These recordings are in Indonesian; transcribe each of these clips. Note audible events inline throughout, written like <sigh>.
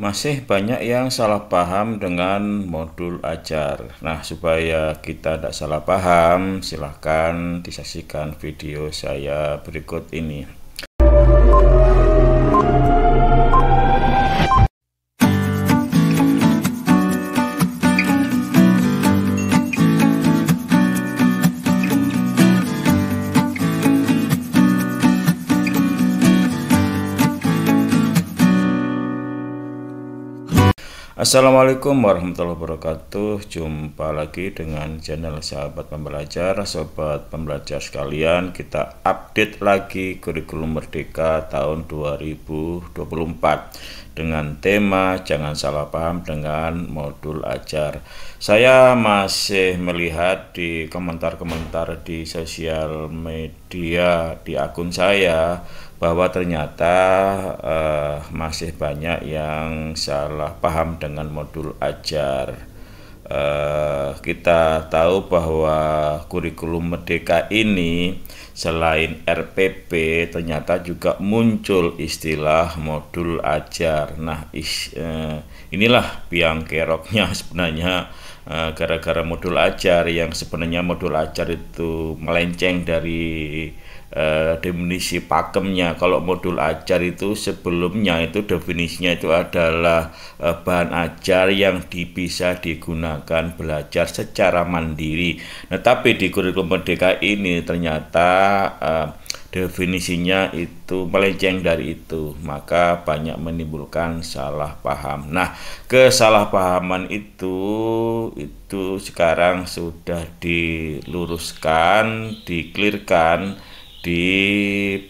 masih banyak yang salah paham dengan modul ajar. Nah, supaya kita tidak salah paham, silahkan disaksikan video saya berikut ini. Assalamualaikum warahmatullahi wabarakatuh Jumpa lagi dengan channel sahabat pembelajar Sobat pembelajar sekalian Kita update lagi kurikulum merdeka tahun 2024 Dengan tema jangan salah paham dengan modul ajar Saya masih melihat di komentar-komentar di sosial media di akun saya bahwa ternyata uh, masih banyak yang salah paham dengan modul ajar. Uh, kita tahu bahwa kurikulum Merdeka ini Selain RPP, ternyata juga muncul istilah modul ajar. Nah, is, eh, inilah biang keroknya <laughs> sebenarnya eh, gara-gara modul ajar yang sebenarnya modul ajar itu melenceng dari eh, definisi pakemnya. Kalau modul ajar itu sebelumnya itu definisinya itu adalah eh, bahan ajar yang bisa digunakan belajar secara mandiri. Nah, tapi di kurikulum merdeka ini ternyata uh, definisinya itu melenceng dari itu, maka banyak menimbulkan salah paham. Nah, kesalahpahaman itu itu sekarang sudah diluruskan, diklirkan di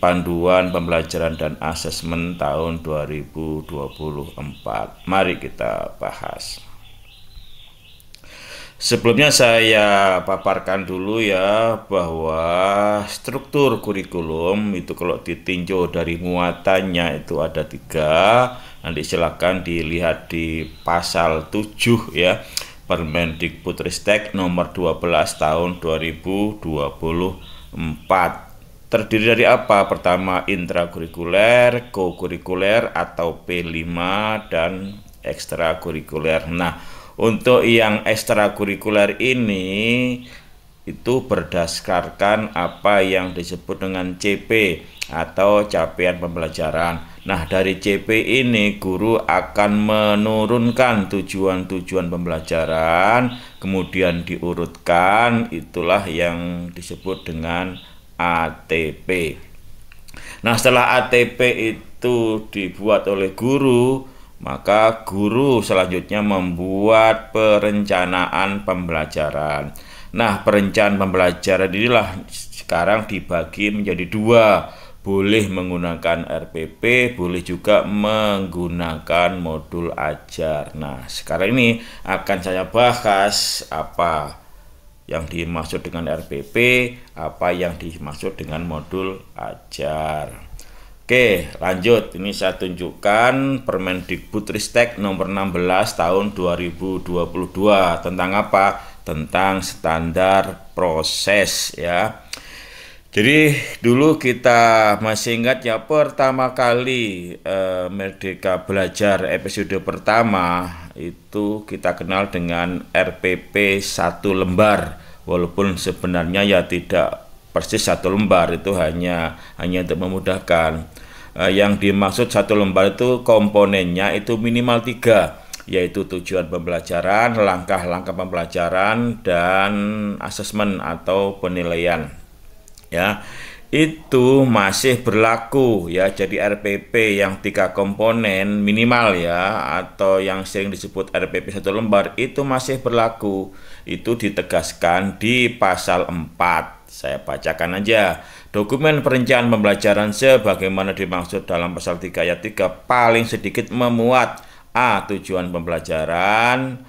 panduan pembelajaran dan asesmen tahun 2024. Mari kita bahas. Sebelumnya saya paparkan dulu ya bahwa struktur kurikulum itu kalau ditinjau dari muatannya itu ada tiga. Nanti silakan dilihat di pasal 7 ya Permendikbudristek nomor 12 tahun 2024 terdiri dari apa? Pertama intrakurikuler, kokurikuler atau P5 dan ekstrakurikuler. Nah, untuk yang ekstrakurikuler ini itu berdasarkan apa yang disebut dengan CP atau capaian pembelajaran. Nah, dari CP ini guru akan menurunkan tujuan-tujuan pembelajaran, kemudian diurutkan, itulah yang disebut dengan ATP. Nah, setelah ATP itu dibuat oleh guru, maka guru selanjutnya membuat perencanaan pembelajaran. Nah, perencanaan pembelajaran inilah sekarang dibagi menjadi dua. Boleh menggunakan RPP, boleh juga menggunakan modul ajar. Nah, sekarang ini akan saya bahas apa yang dimaksud dengan RPP, apa yang dimaksud dengan modul ajar. Oke, lanjut. Ini saya tunjukkan Permendikbud Ristek nomor 16 tahun 2022 tentang apa? Tentang standar proses ya. Jadi dulu kita masih ingat ya pertama kali eh, Merdeka Belajar episode pertama itu kita kenal dengan RPP satu lembar walaupun sebenarnya ya tidak persis satu lembar itu hanya hanya untuk memudahkan uh, yang dimaksud satu lembar itu komponennya itu minimal tiga yaitu tujuan pembelajaran, langkah-langkah pembelajaran dan asesmen atau penilaian. Ya. Itu masih berlaku ya. Jadi RPP yang tiga komponen minimal ya atau yang sering disebut RPP satu lembar itu masih berlaku. Itu ditegaskan di pasal 4 saya bacakan aja. Dokumen perencanaan pembelajaran sebagaimana dimaksud dalam pasal 3 ayat 3 paling sedikit memuat A. Tujuan pembelajaran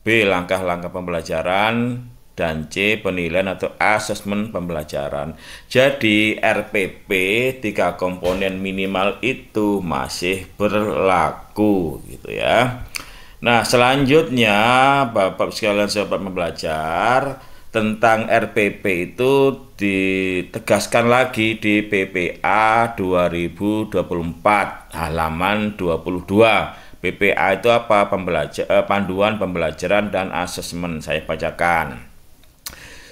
B. Langkah-langkah pembelajaran dan C. Penilaian atau asesmen pembelajaran Jadi RPP tiga komponen minimal itu masih berlaku gitu ya Nah selanjutnya Bapak sekalian sobat membelajar tentang RPP itu ditegaskan lagi di PPA 2024 halaman 22. PPA itu apa? Pembelajar, eh, panduan pembelajaran dan asesmen. Saya bacakan.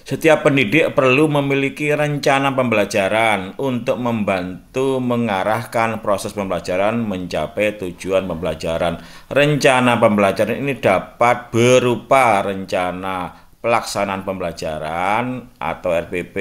Setiap pendidik perlu memiliki rencana pembelajaran untuk membantu mengarahkan proses pembelajaran mencapai tujuan pembelajaran. Rencana pembelajaran ini dapat berupa rencana pelaksanaan pembelajaran atau RPP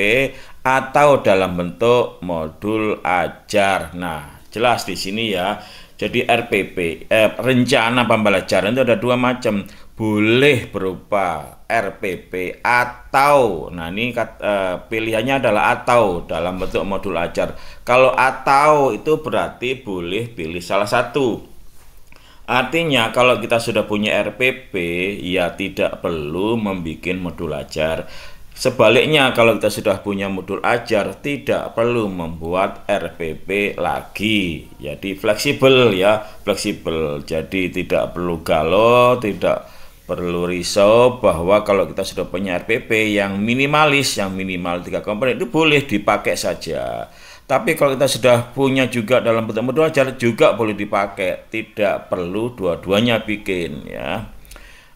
atau dalam bentuk modul ajar. Nah, jelas di sini ya. Jadi RPP eh, rencana pembelajaran itu ada dua macam. Boleh berupa RPP atau nah ini kat, eh, pilihannya adalah atau dalam bentuk modul ajar. Kalau atau itu berarti boleh pilih salah satu Artinya kalau kita sudah punya RPP ya tidak perlu membuat modul ajar. Sebaliknya kalau kita sudah punya modul ajar tidak perlu membuat RPP lagi. Jadi fleksibel ya, fleksibel. Jadi tidak perlu galau, tidak perlu risau bahwa kalau kita sudah punya RPP yang minimalis, yang minimal tiga komponen itu boleh dipakai saja. Tapi kalau kita sudah punya juga dalam bentuk modal ajar juga boleh dipakai, tidak perlu dua-duanya bikin ya.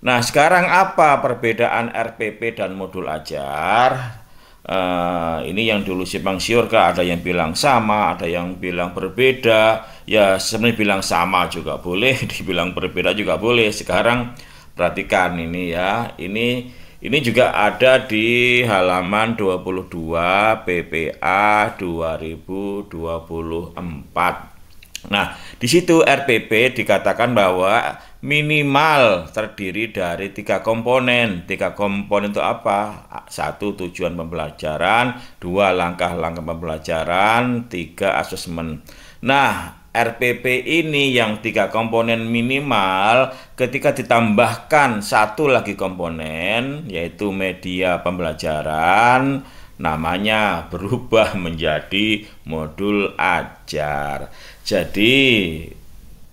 Nah, sekarang apa perbedaan RPP dan modul ajar? Uh, ini yang dulu simpang siur ada yang bilang sama, ada yang bilang berbeda. Ya sebenarnya bilang sama juga boleh, <laughs> dibilang berbeda juga boleh. Sekarang perhatikan ini ya, ini ini juga ada di halaman 22 PPA 2024. Nah, di situ RPP dikatakan bahwa minimal terdiri dari tiga komponen. Tiga komponen itu apa? Satu tujuan pembelajaran, dua langkah-langkah pembelajaran, tiga asesmen. Nah, RPP ini yang tiga komponen minimal ketika ditambahkan satu lagi komponen yaitu media pembelajaran namanya berubah <laughs> menjadi modul ajar. Jadi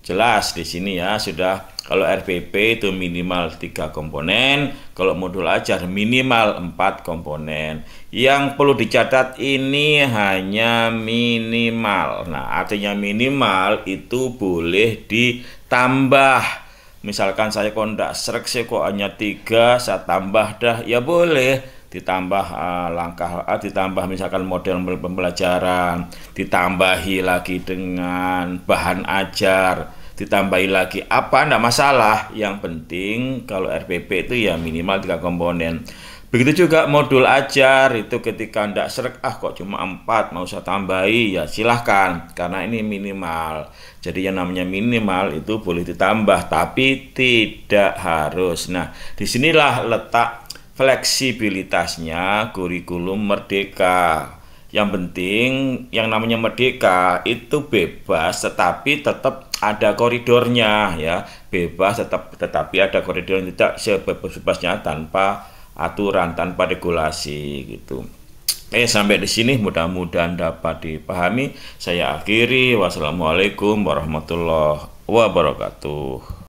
jelas di sini ya sudah kalau RPP itu minimal tiga komponen, kalau modul ajar minimal empat komponen. Yang perlu dicatat ini hanya minimal. Nah, artinya minimal itu boleh ditambah. Misalkan saya kondak serik sih kok hanya tiga, saya tambah dah, ya boleh ditambah uh, langkah uh, ditambah misalkan model pembelajaran ditambahi lagi dengan bahan ajar ditambahi lagi apa enggak masalah yang penting kalau RPP itu ya minimal tiga komponen begitu juga modul ajar itu ketika tidak serak ah kok cuma empat mau saya tambahi ya silahkan karena ini minimal jadi yang namanya minimal itu boleh ditambah tapi tidak harus nah disinilah letak fleksibilitasnya kurikulum merdeka yang penting yang namanya merdeka itu bebas tetapi tetap ada koridornya ya. Bebas tetap tetapi ada koridor yang tidak sebebas-bebasnya tanpa aturan, tanpa regulasi gitu. Eh sampai di sini mudah-mudahan dapat dipahami. Saya akhiri. Wassalamualaikum warahmatullahi wabarakatuh.